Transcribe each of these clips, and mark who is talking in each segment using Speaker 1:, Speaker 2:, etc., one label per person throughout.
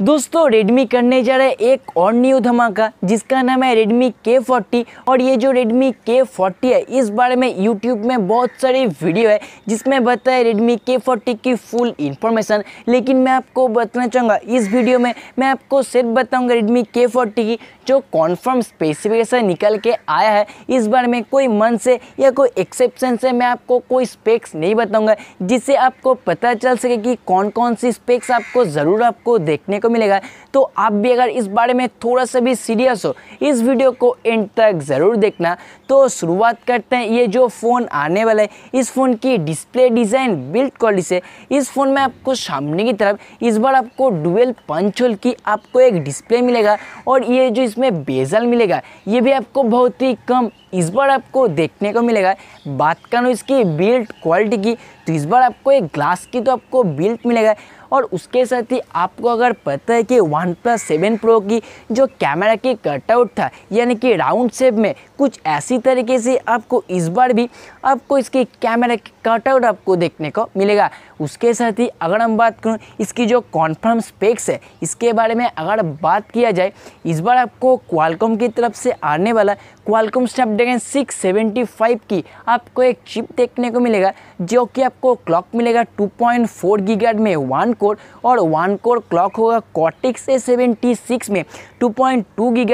Speaker 1: दोस्तों Redmi करने जा रहा है एक और न्यू धमाका जिसका नाम है Redmi K40 और ये जो Redmi K40 है इस बारे में YouTube में बहुत सारी वीडियो है जिसमें बताए Redmi K40 की फुल इंफॉर्मेशन लेकिन मैं आपको बताना चाहूँगा इस वीडियो में मैं आपको सिर्फ बताऊँगा Redmi K40 की जो कॉन्फर्म स्पेसिफिकेशन निकल के आया है इस बारे में कोई मन से या कोई एक्सेप्शन से मैं आपको कोई स्पेक्स नहीं बताऊँगा जिससे आपको पता चल सके कि कौन कौन सी स्पेक्स आपको ज़रूर आपको देखने को को मिलेगा तो आप भी अगर इस बारे में थोड़ा सा भी सीरियस हो इस वीडियो को एंड तक ज़रूर देखना तो शुरुआत करते हैं ये जो फ़ोन आने वाला है इस फ़ोन की डिस्प्ले डिज़ाइन बिल्ड क्वालिटी से इस फ़ोन में आपको सामने की तरफ इस बार आपको डुवेल पंचोल की आपको एक डिस्प्ले मिलेगा और ये जो इसमें बेजल मिलेगा ये भी आपको बहुत ही कम इस बार आपको देखने को मिलेगा बात करूँ इसकी बिल्ट क्वालिटी की तो इस बार आपको एक ग्लास की तो आपको बिल्ट मिलेगा और उसके साथ ही आपको अगर पता है कि वन प्लस सेवन प्रो की जो कैमरा की कटआउट था यानी कि राउंड शेप में कुछ ऐसी तरीके से आपको इस बार भी आपको इसकी कैमरा की कटआउट आपको देखने को मिलेगा उसके साथ ही अगर हम बात करूँ इसकी जो कॉन्फर्म स्पेक्स है इसके बारे में अगर बात किया जाए इस बार आपको क्वालकॉम की तरफ से आने वाला क्वालकॉम स्नैपड्रैगन 675 की आपको एक चिप देखने को मिलेगा जो कि आपको क्लॉक मिलेगा 2.4 पॉइंट में वन कोर और वन कोर क्लॉक होगा कॉटिक्स ए में 2.2 पॉइंट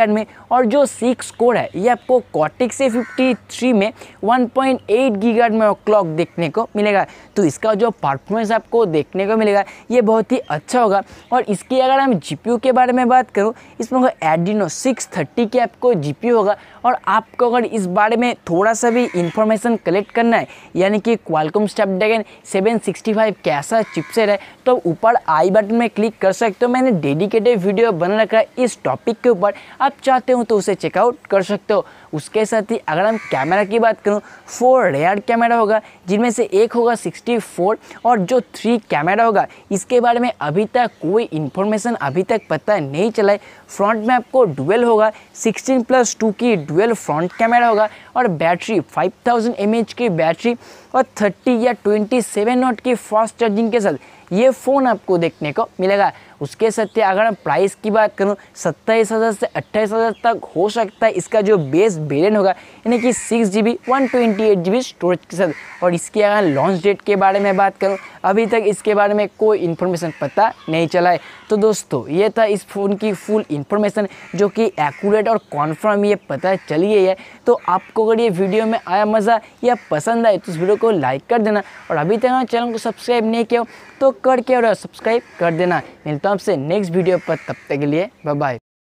Speaker 1: में और जो सिक्स कोर है ये आपको कॉटिक्स ए में 1.8 पॉइंट में क्लॉक देखने को मिलेगा तो इसका जो परफॉर्म परफॉर्मेंस आपको देखने को मिलेगा ये बहुत ही अच्छा होगा और इसकी अगर हम जी के बारे में बात करूँ इसमें एडिनो सिक्स थर्टी की आपको जी होगा और आपको अगर इस बारे में थोड़ा सा भी इंफॉर्मेशन कलेक्ट करना है यानी कि क्वालकॉम स्टैपड्रैगन 765 कैसा चिपसेट है तो ऊपर आई बटन में क्लिक कर सकते हो मैंने डेडिकेटेड वीडियो बना रखा है इस टॉपिक के ऊपर आप चाहते हो तो उसे चेकआउट कर सकते हो उसके साथ ही अगर हम कैमरा की बात करूँ फोर रेयर कैमरा होगा जिनमें से एक होगा सिक्सटी और मतलब जो थ्री कैमरा होगा इसके बारे में अभी तक कोई इन्फॉर्मेशन अभी तक पता नहीं चला है फ्रंट में आपको डुअल होगा 16 प्लस टू की डुअल फ्रंट कैमरा होगा और बैटरी 5000 थाउजेंड की बैटरी और 30 या 27 सेवन नॉट की फास्ट चार्जिंग के साथ ये फ़ोन आपको देखने को मिलेगा उसके साथ ही अगर प्राइस की बात करूँ सत्ताईस हज़ार से अट्ठाईस हज़ार तक हो सकता है इसका जो बेस वेरियंट होगा यानी कि six G B one twenty eight G B storage के साथ और इसकी अगर लॉन्च डेट के बारे में बात करूँ अभी तक इसके बारे में कोई इन्फॉर्मेशन पता नहीं चला है तो दोस्तों ये था इस फ़ोन की फुल इन्फॉर्मेशन जो कि एक्यूरेट और कॉन्फर्म ये पता चली गई है तो आपको अगर ये वीडियो में आया मज़ा या पसंद आए तो इस वीडियो को लाइक कर देना और अभी तक हमारे चैनल को सब्सक्राइब नहीं किया तो करके और सब्सक्राइब कर देना मिलता हूँ आपसे नेक्स्ट वीडियो पर तब तक के लिए बाय